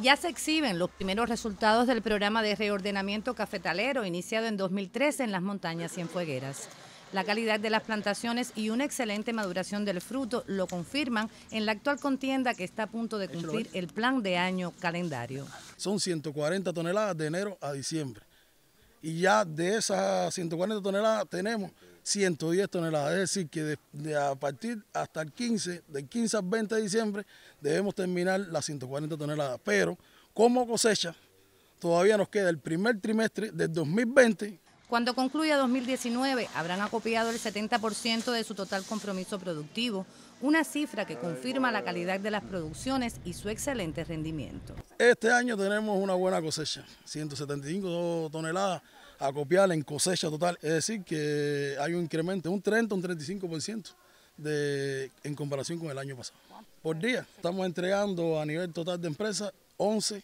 Ya se exhiben los primeros resultados del programa de reordenamiento cafetalero iniciado en 2013 en las montañas cienfuegueras. La calidad de las plantaciones y una excelente maduración del fruto lo confirman en la actual contienda que está a punto de cumplir el plan de año calendario. Son 140 toneladas de enero a diciembre y ya de esas 140 toneladas tenemos 110 toneladas. Es decir, que de, a partir hasta el 15, del 15 al 20 de diciembre, debemos terminar las 140 toneladas. Pero como cosecha, todavía nos queda el primer trimestre del 2020 cuando concluya 2019, habrán acopiado el 70% de su total compromiso productivo, una cifra que confirma la calidad de las producciones y su excelente rendimiento. Este año tenemos una buena cosecha, 175 toneladas acopiadas en cosecha total, es decir, que hay un incremento, un 30, un 35%. De, en comparación con el año pasado. Por día, estamos entregando a nivel total de empresa 11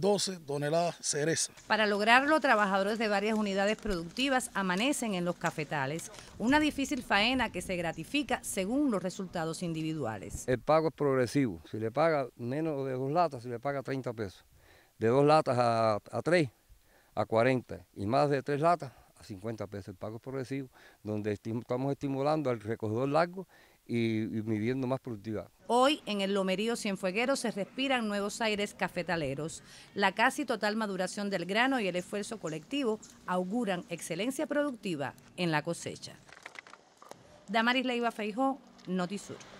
12 toneladas cereza. Para lograrlo, trabajadores de varias unidades productivas amanecen en los cafetales, una difícil faena que se gratifica según los resultados individuales. El pago es progresivo, si le paga menos de dos latas, se le paga 30 pesos, de dos latas a, a tres, a 40, y más de tres latas a 50 pesos. El pago es progresivo, donde estamos estimulando al recogedor largo y, más productiva. Hoy en el Lomerío Cienfueguero se respiran nuevos aires cafetaleros. La casi total maduración del grano y el esfuerzo colectivo auguran excelencia productiva en la cosecha. Damaris Leiva Feijó, Notisur.